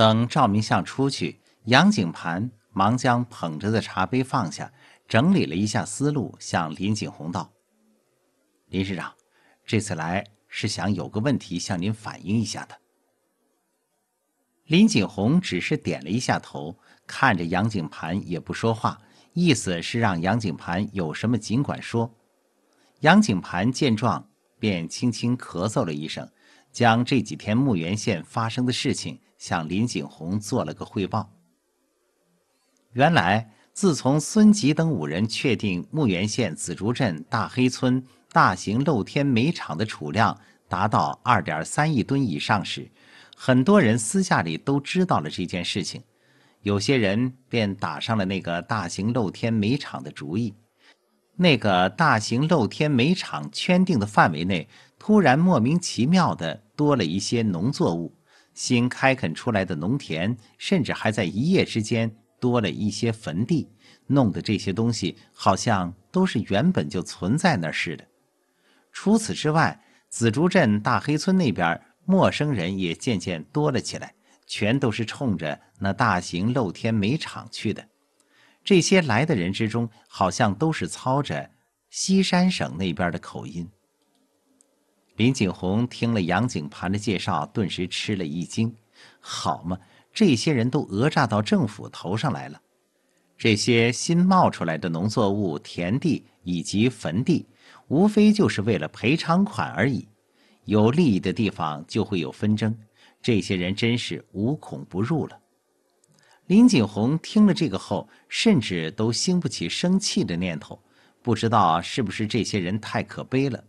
等赵明相出去，杨景盘忙将捧着的茶杯放下，整理了一下思路，向林景洪道：“林市长，这次来是想有个问题向您反映一下的。”林景洪只是点了一下头，看着杨景盘也不说话，意思是让杨景盘有什么尽管说。杨景盘见状，便轻轻咳嗽了一声，将这几天木园县发生的事情。向林景洪做了个汇报。原来，自从孙吉等五人确定牧源县紫竹镇大黑村大型露天煤场的储量达到二点三亿吨以上时，很多人私下里都知道了这件事情。有些人便打上了那个大型露天煤场的主意。那个大型露天煤场圈定的范围内，突然莫名其妙的多了一些农作物。新开垦出来的农田，甚至还在一夜之间多了一些坟地，弄得这些东西好像都是原本就存在那似的。除此之外，紫竹镇大黑村那边陌生人也渐渐多了起来，全都是冲着那大型露天煤场去的。这些来的人之中，好像都是操着西山省那边的口音。林锦洪听了杨景盘的介绍，顿时吃了一惊。好嘛，这些人都讹诈到政府头上来了。这些新冒出来的农作物、田地以及坟地，无非就是为了赔偿款而已。有利益的地方就会有纷争，这些人真是无孔不入了。林锦洪听了这个后，甚至都兴不起生气的念头。不知道是不是这些人太可悲了。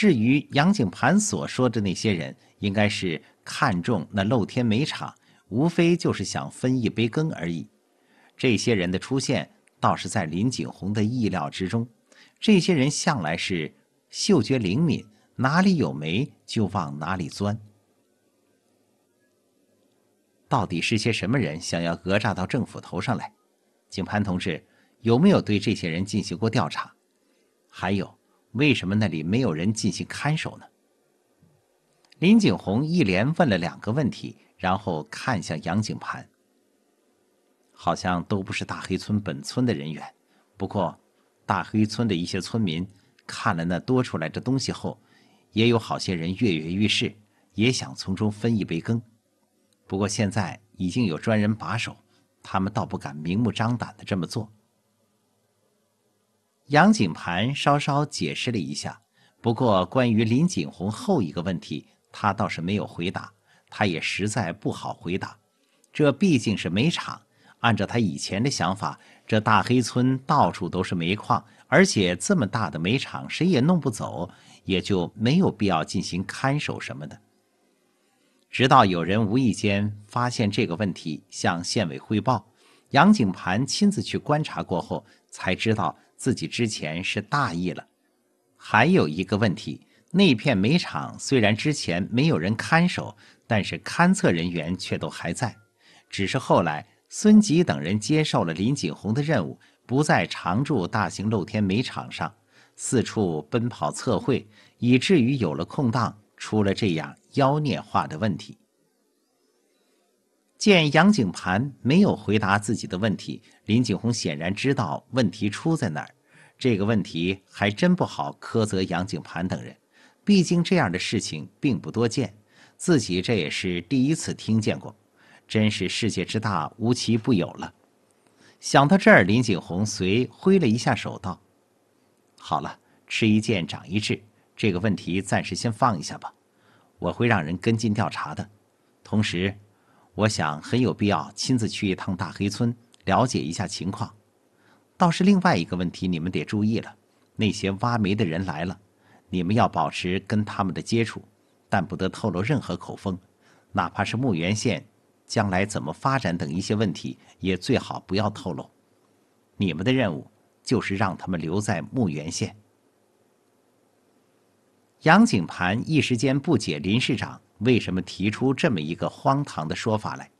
至于杨景盘所说的那些人，应该是看中那露天煤场，无非就是想分一杯羹而已。这些人的出现，倒是在林景洪的意料之中。这些人向来是嗅觉灵敏，哪里有煤就往哪里钻。到底是些什么人，想要讹诈到政府头上来？景盘同志，有没有对这些人进行过调查？还有。为什么那里没有人进行看守呢？林景洪一连问了两个问题，然后看向杨景盘，好像都不是大黑村本村的人员。不过，大黑村的一些村民看了那多出来的东西后，也有好些人跃跃欲试，也想从中分一杯羹。不过现在已经有专人把守，他们倒不敢明目张胆的这么做。杨景盘稍稍解释了一下，不过关于林锦洪后一个问题，他倒是没有回答。他也实在不好回答，这毕竟是煤厂。按照他以前的想法，这大黑村到处都是煤矿，而且这么大的煤厂，谁也弄不走，也就没有必要进行看守什么的。直到有人无意间发现这个问题，向县委汇报，杨景盘亲自去观察过后，才知道。自己之前是大意了，还有一个问题，那片煤场虽然之前没有人看守，但是勘测人员却都还在，只是后来孙吉等人接受了林锦洪的任务，不再常驻大型露天煤场上，四处奔跑测绘，以至于有了空档，出了这样妖孽化的问题。见杨景盘没有回答自己的问题，林景洪显然知道问题出在哪儿。这个问题还真不好苛责杨景盘等人，毕竟这样的事情并不多见，自己这也是第一次听见过，真是世界之大无奇不有了。想到这儿，林景洪随挥了一下手，道：“好了，吃一堑长一智，这个问题暂时先放一下吧，我会让人跟进调查的，同时。”我想很有必要亲自去一趟大黑村，了解一下情况。倒是另外一个问题，你们得注意了：那些挖煤的人来了，你们要保持跟他们的接触，但不得透露任何口风，哪怕是墓原县将来怎么发展等一些问题，也最好不要透露。你们的任务就是让他们留在墓原县。杨景盘一时间不解，林市长。为什么提出这么一个荒唐的说法来？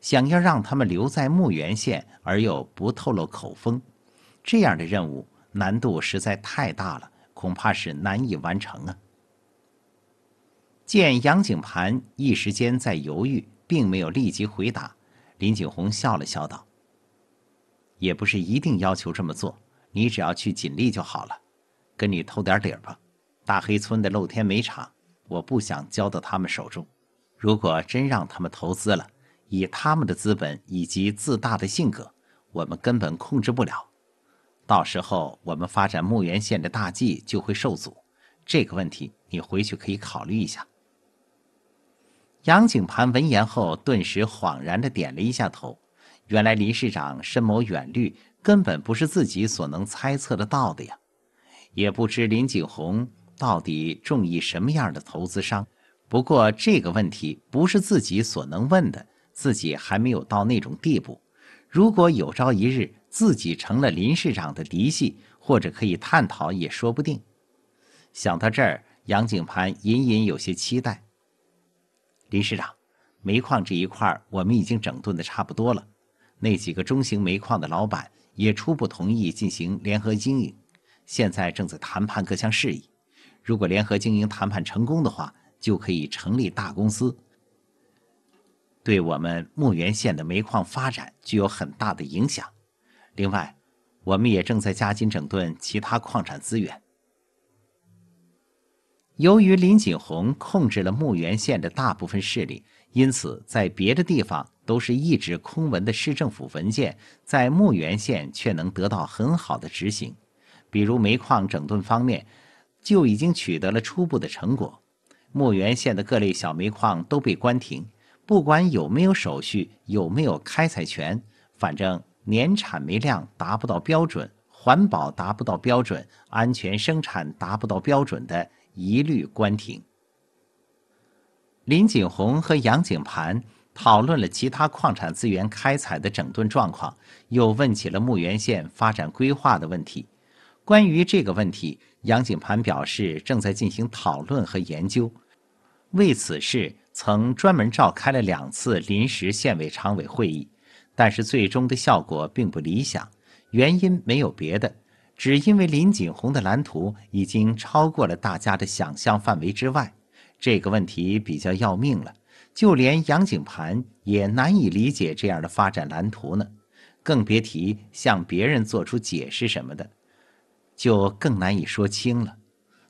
想要让他们留在墓原县而又不透露口风，这样的任务难度实在太大了，恐怕是难以完成啊！见杨景盘一时间在犹豫，并没有立即回答，林景洪笑了笑道：“也不是一定要求这么做，你只要去尽力就好了。跟你透点底儿吧，大黑村的露天煤场。”我不想交到他们手中。如果真让他们投资了，以他们的资本以及自大的性格，我们根本控制不了。到时候，我们发展牧原县的大计就会受阻。这个问题，你回去可以考虑一下。杨景盘闻言后，顿时恍然的点了一下头。原来林市长深谋远虑，根本不是自己所能猜测得到的呀。也不知林景洪。到底中意什么样的投资商？不过这个问题不是自己所能问的，自己还没有到那种地步。如果有朝一日自己成了林市长的嫡系，或者可以探讨也说不定。想到这儿，杨景盘隐隐有些期待。林市长，煤矿这一块我们已经整顿的差不多了，那几个中型煤矿的老板也初步同意进行联合经营，现在正在谈判各项事宜。如果联合经营谈判成功的话，就可以成立大公司，对我们墓原县的煤矿发展具有很大的影响。另外，我们也正在加紧整顿其他矿产资源。由于林锦洪控制了墓原县的大部分势力，因此在别的地方都是一纸空文的市政府文件，在墓原县却能得到很好的执行，比如煤矿整顿方面。就已经取得了初步的成果。墓源县的各类小煤矿都被关停，不管有没有手续，有没有开采权，反正年产煤量达不到标准、环保达不到标准、安全生产达不到标准的，一律关停。林锦洪和杨景盘讨论了其他矿产资源开采的整顿状况，又问起了墓源县发展规划的问题。关于这个问题。杨景盘表示，正在进行讨论和研究。为此事，曾专门召开了两次临时县委常委会议，但是最终的效果并不理想。原因没有别的，只因为林锦红的蓝图已经超过了大家的想象范围之外。这个问题比较要命了，就连杨景盘也难以理解这样的发展蓝图呢，更别提向别人做出解释什么的。就更难以说清了。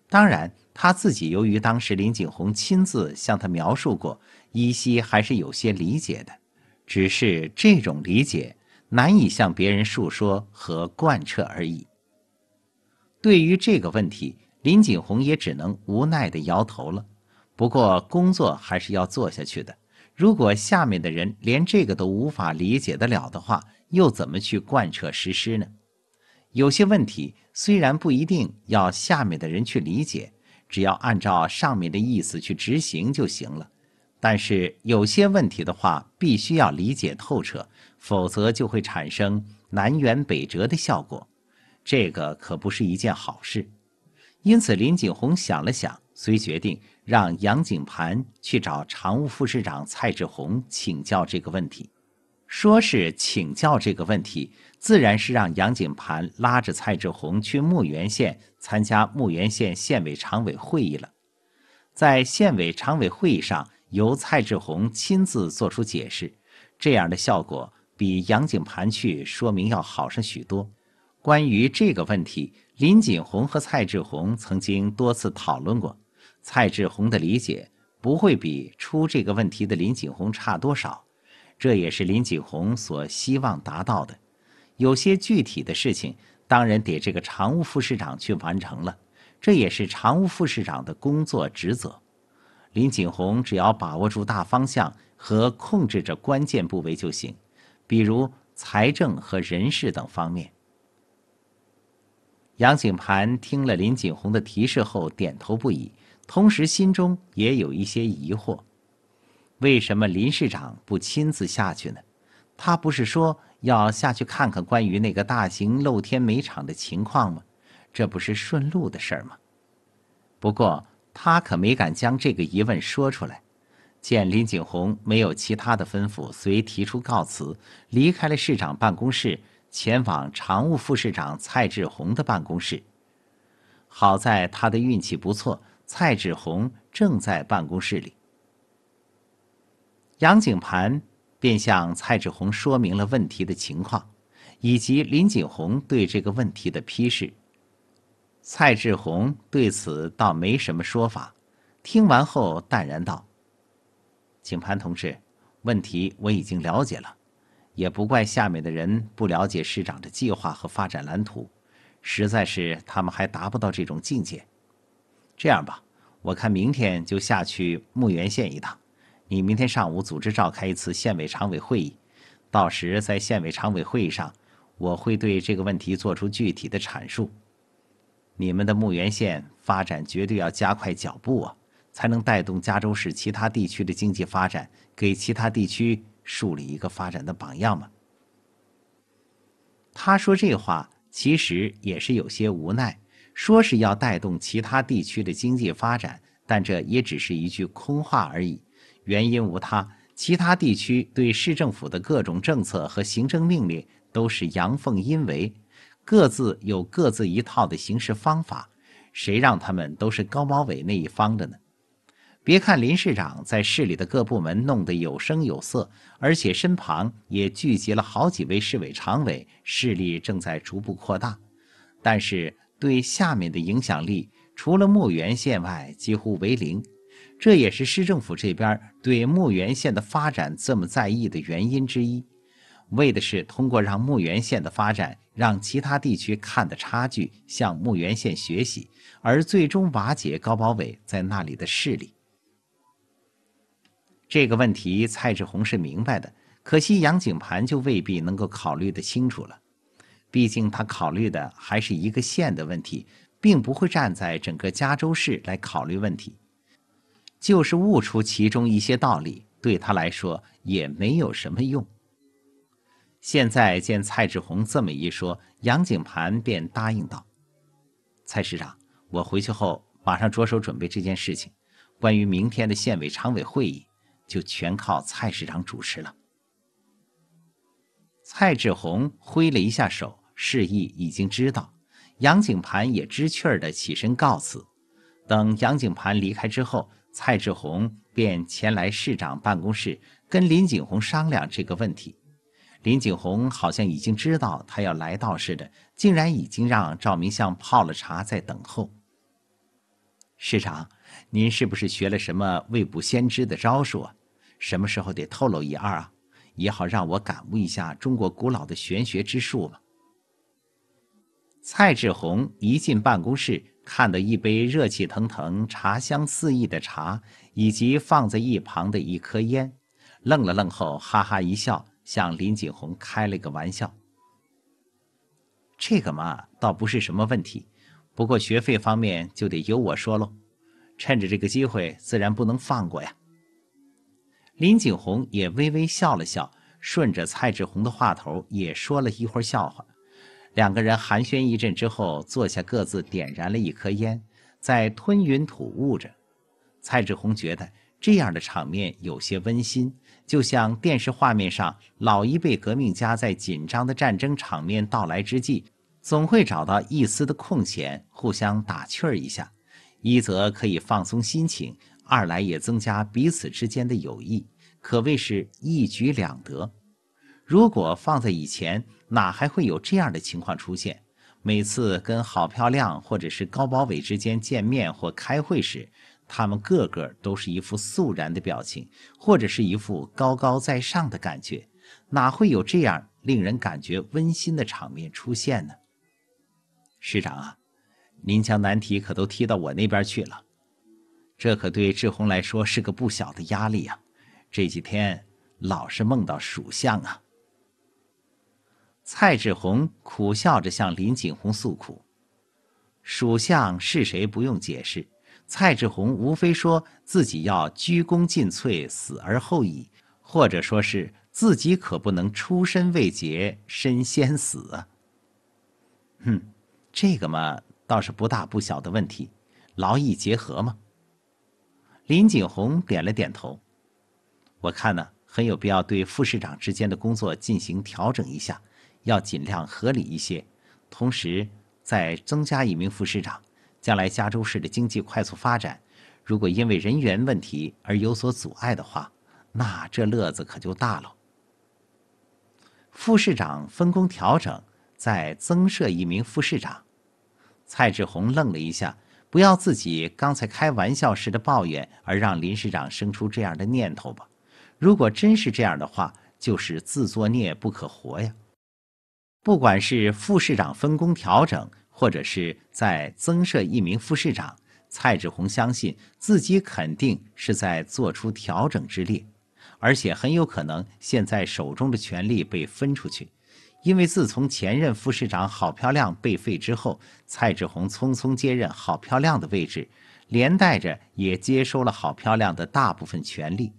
当然，他自己由于当时林景洪亲自向他描述过，依稀还是有些理解的，只是这种理解难以向别人述说和贯彻而已。对于这个问题，林景洪也只能无奈地摇头了。不过，工作还是要做下去的。如果下面的人连这个都无法理解得了的话，又怎么去贯彻实施呢？有些问题虽然不一定要下面的人去理解，只要按照上面的意思去执行就行了；但是有些问题的话，必须要理解透彻，否则就会产生南辕北辙的效果，这个可不是一件好事。因此，林锦洪想了想，遂决定让杨景盘去找常务副市长蔡志宏请教这个问题，说是请教这个问题。自然是让杨景盘拉着蔡志宏去木源县参加木源县县委常委会议了。在县委常委会议上，由蔡志宏亲自做出解释，这样的效果比杨景盘去说明要好上许多。关于这个问题，林锦红和蔡志宏曾经多次讨论过。蔡志宏的理解不会比出这个问题的林锦红差多少，这也是林锦红所希望达到的。有些具体的事情，当然得这个常务副市长去完成了，这也是常务副市长的工作职责。林锦洪只要把握住大方向和控制着关键部位就行，比如财政和人事等方面。杨景盘听了林锦洪的提示后，点头不已，同时心中也有一些疑惑：为什么林市长不亲自下去呢？他不是说要下去看看关于那个大型露天煤场的情况吗？这不是顺路的事儿吗？不过他可没敢将这个疑问说出来。见林景洪没有其他的吩咐，遂提出告辞，离开了市长办公室，前往常务副市长蔡志宏的办公室。好在他的运气不错，蔡志宏正在办公室里。杨景盘。便向蔡志宏说明了问题的情况，以及林锦红对这个问题的批示。蔡志宏对此倒没什么说法，听完后淡然道：“景潘同志，问题我已经了解了，也不怪下面的人不了解市长的计划和发展蓝图，实在是他们还达不到这种境界。这样吧，我看明天就下去牧原县一趟。”你明天上午组织召开一次县委常委会议，到时在县委常委会议上，我会对这个问题做出具体的阐述。你们的牧原县发展绝对要加快脚步啊，才能带动加州市其他地区的经济发展，给其他地区树立一个发展的榜样嘛。他说这话其实也是有些无奈，说是要带动其他地区的经济发展，但这也只是一句空话而已。原因无他，其他地区对市政府的各种政策和行政命令都是阳奉阴违，各自有各自一套的行事方法。谁让他们都是高毛伟那一方的呢？别看林市长在市里的各部门弄得有声有色，而且身旁也聚集了好几位市委常委，势力正在逐步扩大，但是对下面的影响力，除了墨源县外，几乎为零。这也是市政府这边对墓原县的发展这么在意的原因之一，为的是通过让墓原县的发展，让其他地区看的差距，向墓原县学习，而最终瓦解高保伟在那里的势力。这个问题，蔡志宏是明白的，可惜杨景盘就未必能够考虑得清楚了，毕竟他考虑的还是一个县的问题，并不会站在整个加州市来考虑问题。就是悟出其中一些道理，对他来说也没有什么用。现在见蔡志宏这么一说，杨景盘便答应道：“蔡市长，我回去后马上着手准备这件事情。关于明天的县委常委会议，就全靠蔡市长主持了。”蔡志宏挥了一下手，示意已经知道。杨景盘也知趣儿的起身告辞。等杨景盘离开之后，蔡志宏便前来市长办公室，跟林景洪商量这个问题。林景洪好像已经知道他要来到似的，竟然已经让赵明相泡了茶在等候。市长，您是不是学了什么未卜先知的招数？啊？什么时候得透露一二啊？也好让我感悟一下中国古老的玄学之术吧。蔡志宏一进办公室。看到一杯热气腾腾、茶香四溢的茶，以及放在一旁的一颗烟，愣了愣后，哈哈一笑，向林锦洪开了个玩笑：“这个嘛，倒不是什么问题，不过学费方面就得由我说喽。趁着这个机会，自然不能放过呀。”林锦洪也微微笑了笑，顺着蔡志宏的话头也说了一会儿笑话。两个人寒暄一阵之后，坐下各自点燃了一颗烟，在吞云吐雾着。蔡志宏觉得这样的场面有些温馨，就像电视画面上老一辈革命家在紧张的战争场面到来之际，总会找到一丝的空闲，互相打趣儿一下，一则可以放松心情，二来也增加彼此之间的友谊，可谓是一举两得。如果放在以前，哪还会有这样的情况出现？每次跟郝漂亮或者是高保伟之间见面或开会时，他们个个都是一副肃然的表情，或者是一副高高在上的感觉，哪会有这样令人感觉温馨的场面出现呢？市长啊，您将难题可都踢到我那边去了，这可对志红来说是个不小的压力啊！这几天老是梦到属相啊。蔡志宏苦笑着向林锦洪诉苦：“属相是谁不用解释。蔡志宏无非说自己要鞠躬尽瘁，死而后已，或者说是自己可不能出身未捷身先死。”“哼，这个嘛，倒是不大不小的问题，劳逸结合嘛。”林锦洪点了点头：“我看呢，很有必要对副市长之间的工作进行调整一下。”要尽量合理一些，同时再增加一名副市长。将来加州市的经济快速发展，如果因为人员问题而有所阻碍的话，那这乐子可就大了。副市长分工调整，再增设一名副市长。蔡志宏愣了一下，不要自己刚才开玩笑时的抱怨而让林市长生出这样的念头吧。如果真是这样的话，就是自作孽不可活呀。不管是副市长分工调整，或者是在增设一名副市长，蔡志宏相信自己肯定是在做出调整之列，而且很有可能现在手中的权力被分出去，因为自从前任副市长郝漂亮被废之后，蔡志宏匆匆接任郝漂亮的位置，连带着也接收了郝漂亮的大部分权力，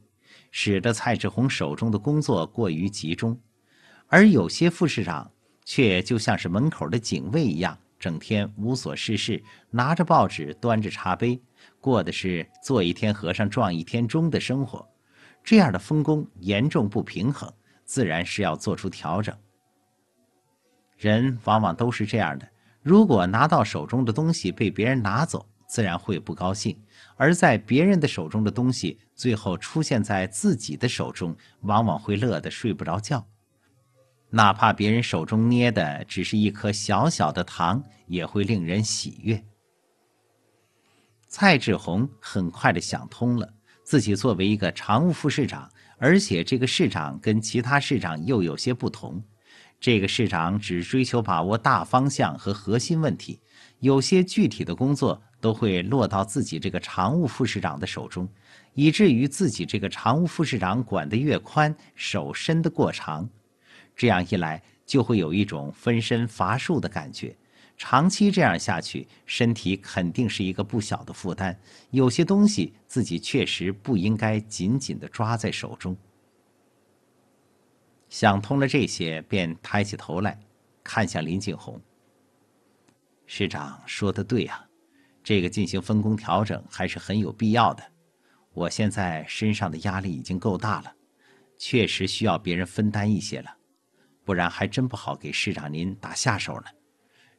使得蔡志宏手中的工作过于集中，而有些副市长。却就像是门口的警卫一样，整天无所事事，拿着报纸，端着茶杯，过的是做一天和尚撞一天钟的生活。这样的分工严重不平衡，自然是要做出调整。人往往都是这样的：如果拿到手中的东西被别人拿走，自然会不高兴；而在别人的手中的东西最后出现在自己的手中，往往会乐得睡不着觉。哪怕别人手中捏的只是一颗小小的糖，也会令人喜悦。蔡志宏很快的想通了，自己作为一个常务副市长，而且这个市长跟其他市长又有些不同，这个市长只追求把握大方向和核心问题，有些具体的工作都会落到自己这个常务副市长的手中，以至于自己这个常务副市长管得越宽，手伸得过长。这样一来，就会有一种分身乏术的感觉。长期这样下去，身体肯定是一个不小的负担。有些东西自己确实不应该紧紧的抓在手中。想通了这些，便抬起头来，看向林景洪。市长说的对啊，这个进行分工调整还是很有必要的。我现在身上的压力已经够大了，确实需要别人分担一些了。不然还真不好给市长您打下手呢。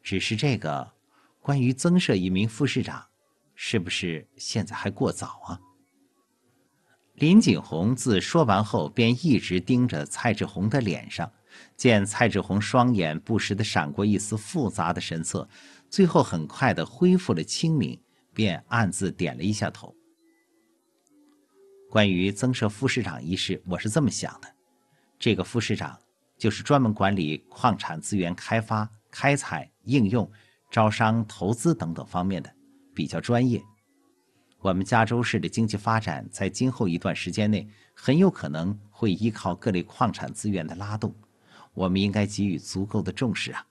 只是这个，关于增设一名副市长，是不是现在还过早啊？林锦洪自说完后，便一直盯着蔡志宏的脸上，见蔡志宏双眼不时的闪过一丝复杂的神色，最后很快的恢复了清明，便暗自点了一下头。关于增设副市长一事，我是这么想的，这个副市长。就是专门管理矿产资源开发、开采、应用、招商、投资等等方面的，比较专业。我们加州市的经济发展在今后一段时间内很有可能会依靠各类矿产资源的拉动，我们应该给予足够的重视啊。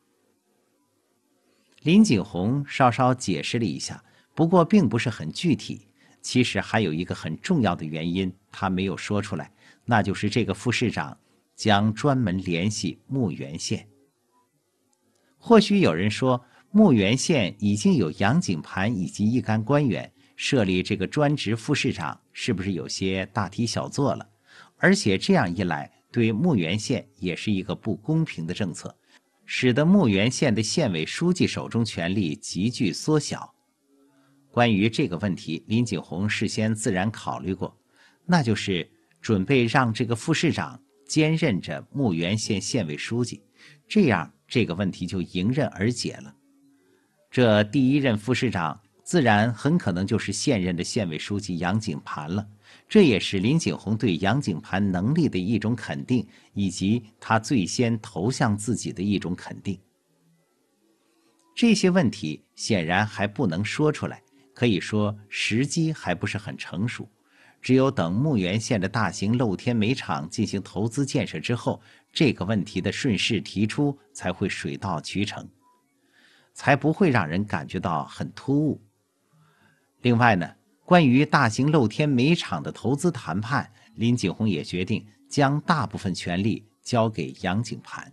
林景洪稍稍解释了一下，不过并不是很具体。其实还有一个很重要的原因，他没有说出来，那就是这个副市长。将专门联系墓原县。或许有人说，墓原县已经有杨景盘以及一干官员设立这个专职副市长，是不是有些大题小做了？而且这样一来，对墓原县也是一个不公平的政策，使得墓原县的县委书记手中权力急剧缩小。关于这个问题，林景洪事先自然考虑过，那就是准备让这个副市长。兼任着牧原县县委书记，这样这个问题就迎刃而解了。这第一任副市长自然很可能就是现任的县委书记杨景盘了。这也是林景洪对杨景盘能力的一种肯定，以及他最先投向自己的一种肯定。这些问题显然还不能说出来，可以说时机还不是很成熟。只有等牧原县的大型露天煤场进行投资建设之后，这个问题的顺势提出才会水到渠成，才不会让人感觉到很突兀。另外呢，关于大型露天煤场的投资谈判，林景洪也决定将大部分权力交给杨景盘。